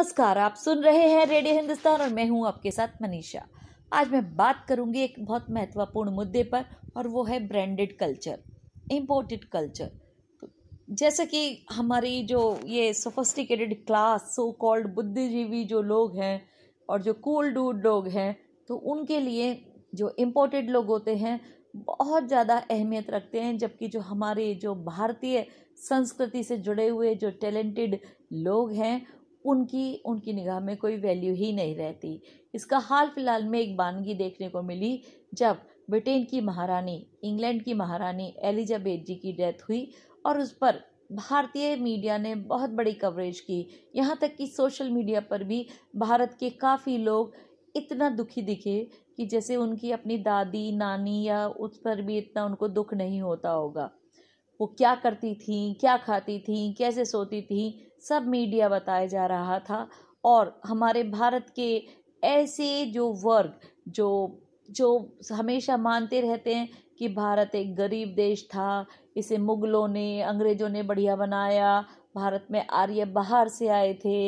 नमस्कार आप सुन रहे हैं रेडियो हिंदुस्तान और मैं हूं आपके साथ मनीषा आज मैं बात करूंगी एक बहुत महत्वपूर्ण मुद्दे पर और वो है ब्रांडेड कल्चर इम्पोर्टेड कल्चर तो जैसा कि हमारी जो ये सोफिस्टिकेटेड क्लास सो कॉल्ड बुद्धिजीवी जो लोग हैं और जो कूल डूड लोग हैं तो उनके लिए जो इम्पोर्टेड लोग होते हैं बहुत ज़्यादा अहमियत रखते हैं जबकि जो हमारे जो भारतीय संस्कृति से जुड़े हुए जो टैलेंटेड लोग हैं उनकी उनकी निगाह में कोई वैल्यू ही नहीं रहती इसका हाल फिलहाल में एक बानगी देखने को मिली जब ब्रिटेन की महारानी इंग्लैंड की महारानी एलिजाबेथ जी की डेथ हुई और उस पर भारतीय मीडिया ने बहुत बड़ी कवरेज की यहाँ तक कि सोशल मीडिया पर भी भारत के काफ़ी लोग इतना दुखी दिखे कि जैसे उनकी अपनी दादी नानी या उस पर भी इतना उनको दुख नहीं होता होगा वो क्या करती थी क्या खाती थी कैसे सोती थी सब मीडिया बताया जा रहा था और हमारे भारत के ऐसे जो वर्ग जो जो हमेशा मानते रहते हैं कि भारत एक गरीब देश था इसे मुग़लों ने अंग्रेज़ों ने बढ़िया बनाया भारत में आर्य बाहर से आए थे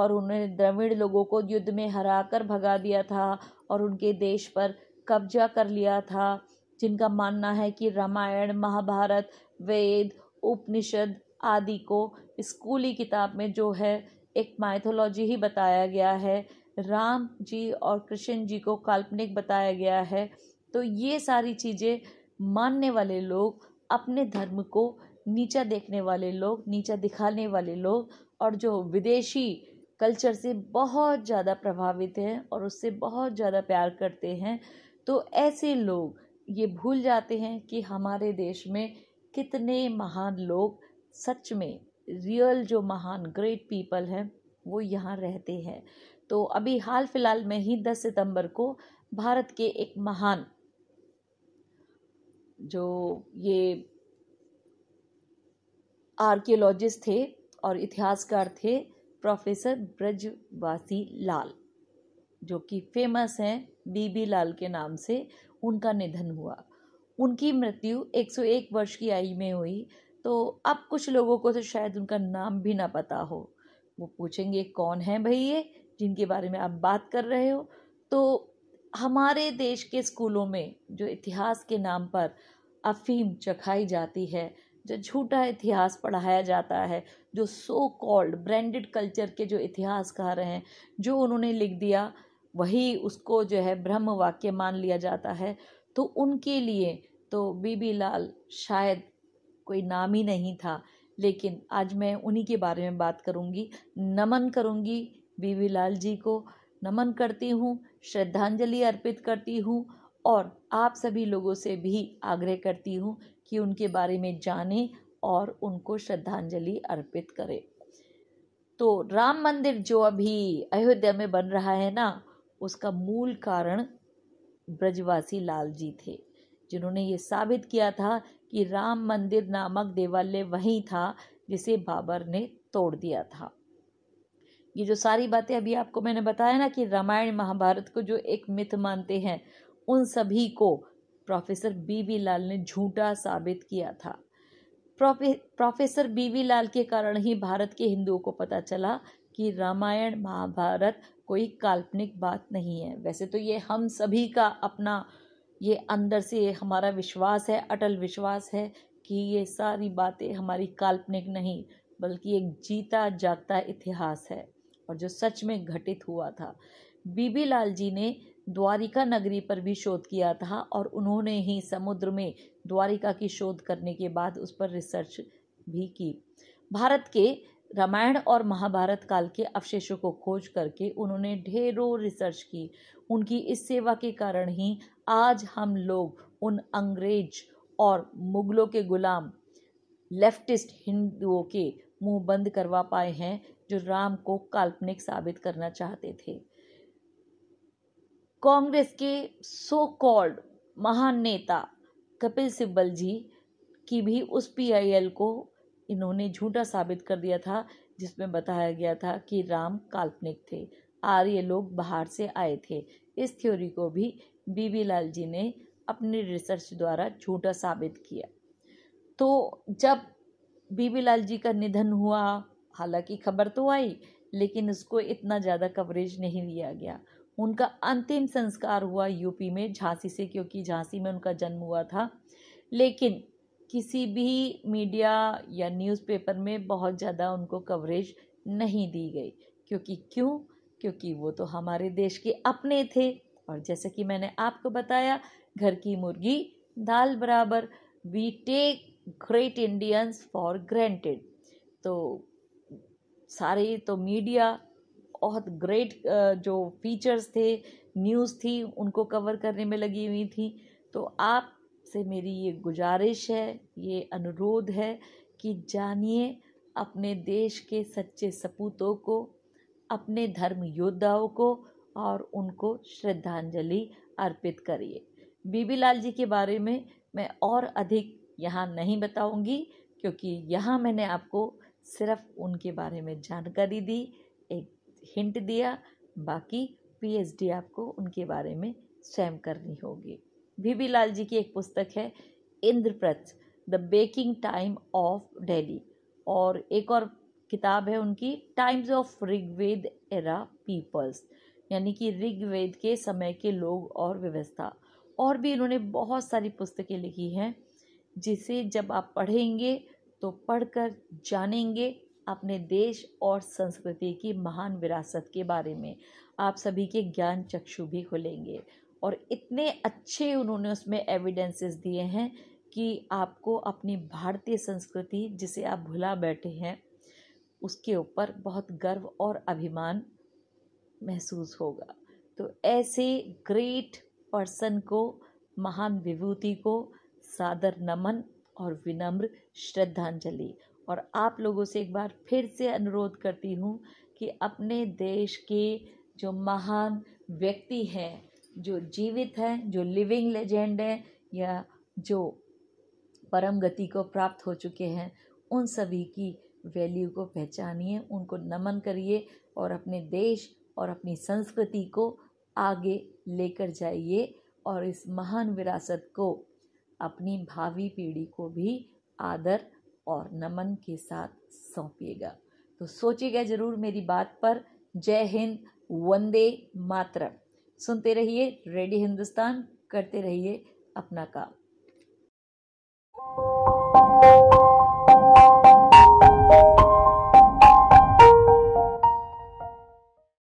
और उन्होंने द्रविड़ लोगों को युद्ध में हरा कर भगा दिया था और उनके देश पर कब्जा कर लिया था जिनका मानना है कि रामायण महाभारत वेद उपनिषद आदि को स्कूली किताब में जो है एक माइथोलॉजी ही बताया गया है राम जी और कृष्ण जी को काल्पनिक बताया गया है तो ये सारी चीज़ें मानने वाले लोग अपने धर्म को नीचा देखने वाले लोग नीचा दिखाने वाले लोग और जो विदेशी कल्चर से बहुत ज़्यादा प्रभावित हैं और उससे बहुत ज़्यादा प्यार करते हैं तो ऐसे लोग ये भूल जाते हैं कि हमारे देश में कितने महान लोग सच में रियल जो महान ग्रेट पीपल हैं वो यहाँ रहते हैं तो अभी हाल फिलहाल में ही 10 सितंबर को भारत के एक महान जो ये आर्कियोलॉजिस्ट थे और इतिहासकार थे प्रोफेसर ब्रजवासी लाल जो कि फेमस हैं बीबी लाल के नाम से उनका निधन हुआ उनकी मृत्यु 101 वर्ष की आयु में हुई तो अब कुछ लोगों को तो शायद उनका नाम भी ना पता हो वो पूछेंगे कौन है भैया ये जिनके बारे में आप बात कर रहे हो तो हमारे देश के स्कूलों में जो इतिहास के नाम पर अफीम चखाई जाती है जो झूठा इतिहास पढ़ाया जाता है जो सो कॉल्ड ब्रांडेड कल्चर के जो इतिहासकार हैं जो उन्होंने लिख दिया वही उसको जो है ब्रह्म वाक्य मान लिया जाता है तो उनके लिए तो बीबी लाल शायद कोई नाम ही नहीं था लेकिन आज मैं उन्हीं के बारे में बात करूंगी नमन करूंगी बीबी लाल जी को नमन करती हूँ श्रद्धांजलि अर्पित करती हूँ और आप सभी लोगों से भी आग्रह करती हूँ कि उनके बारे में जानें और उनको श्रद्धांजलि अर्पित करें तो राम मंदिर जो अभी अयोध्या में बन रहा है ना उसका मूल कारण ब्रजवासी लाल जी थे जिन्होंने ये साबित किया था कि राम मंदिर नामक देवालय वही था जिसे बाबर ने तोड़ दिया था ये जो सारी बातें अभी आपको मैंने बताया ना कि रामायण महाभारत को जो एक मिथ मानते हैं उन सभी को प्रोफेसर बीवी लाल ने झूठा साबित किया था प्रोफेसर बीवी लाल के कारण ही भारत के हिंदुओं को पता चला कि रामायण महाभारत कोई काल्पनिक बात नहीं है वैसे तो ये हम सभी का अपना ये अंदर से हमारा विश्वास है अटल विश्वास है कि ये सारी बातें हमारी काल्पनिक नहीं बल्कि एक जीता जागता इतिहास है और जो सच में घटित हुआ था बीबी लाल जी ने द्वारिका नगरी पर भी शोध किया था और उन्होंने ही समुद्र में द्वारिका की शोध करने के बाद उस पर रिसर्च भी की भारत के रामायण और महाभारत काल के अवशेषों को खोज करके उन्होंने ढेरों रिसर्च की उनकी इस सेवा के कारण ही आज हम लोग उन अंग्रेज और मुगलों के गुलाम लेफ्टिस्ट हिंदुओं के मुंह बंद करवा पाए हैं जो राम को काल्पनिक साबित करना चाहते थे कांग्रेस के सो कॉल्ड महान नेता कपिल सिब्बल जी की भी उस पीआईएल को इन्होंने झूठा साबित कर दिया था जिसमें बताया गया था कि राम काल्पनिक थे आर्य लोग बाहर से आए थे इस थ्योरी को भी बीबी लाल जी ने अपने रिसर्च द्वारा झूठा साबित किया तो जब बीबी लाल जी का निधन हुआ हालांकि खबर तो आई लेकिन उसको इतना ज़्यादा कवरेज नहीं दिया गया उनका अंतिम संस्कार हुआ यूपी में झांसी से क्योंकि झांसी में उनका जन्म हुआ था लेकिन किसी भी मीडिया या न्यूज़पेपर में बहुत ज़्यादा उनको कवरेज नहीं दी गई क्योंकि क्यों क्योंकि वो तो हमारे देश के अपने थे और जैसे कि मैंने आपको बताया घर की मुर्गी दाल बराबर we take great Indians for granted तो सारे तो मीडिया बहुत ग्रेट जो फीचर्स थे न्यूज़ थी उनको कवर करने में लगी हुई थी तो आप से मेरी ये गुजारिश है ये अनुरोध है कि जानिए अपने देश के सच्चे सपूतों को अपने धर्म योद्धाओं को और उनको श्रद्धांजलि अर्पित करिए बीबी लाल जी के बारे में मैं और अधिक यहाँ नहीं बताऊंगी क्योंकि यहाँ मैंने आपको सिर्फ उनके बारे में जानकारी दी एक हिंट दिया बाकी पीएचडी आपको उनके बारे में स्वयं करनी होगी बीबी लाल जी की एक पुस्तक है Indraprastha the baking time of Delhi और एक और किताब है उनकी times of Rigveda era peoples यानी कि ऋग्वेद के समय के लोग और व्यवस्था और भी इन्होंने बहुत सारी पुस्तकें लिखी हैं जिसे जब आप पढ़ेंगे तो पढ़कर जानेंगे अपने देश और संस्कृति की महान विरासत के बारे में आप सभी के ज्ञान चक्षु भी खुलेंगे और इतने अच्छे उन्होंने उसमें एविडेंसेस दिए हैं कि आपको अपनी भारतीय संस्कृति जिसे आप भुला बैठे हैं उसके ऊपर बहुत गर्व और अभिमान महसूस होगा तो ऐसे ग्रेट पर्सन को महान विभूति को सादर नमन और विनम्र श्रद्धांजलि और आप लोगों से एक बार फिर से अनुरोध करती हूँ कि अपने देश के जो महान व्यक्ति हैं जो जीवित हैं जो लिविंग लेजेंड है या जो परम गति को प्राप्त हो चुके हैं उन सभी की वैल्यू को पहचानिए उनको नमन करिए और अपने देश और अपनी संस्कृति को आगे लेकर जाइए और इस महान विरासत को अपनी भावी पीढ़ी को भी आदर और नमन के साथ सौंपिएगा तो सोचिएगा ज़रूर मेरी बात पर जय हिंद वंदे मातरम सुनते रहिए रेडियो हिंदुस्तान करते रहिए अपना काम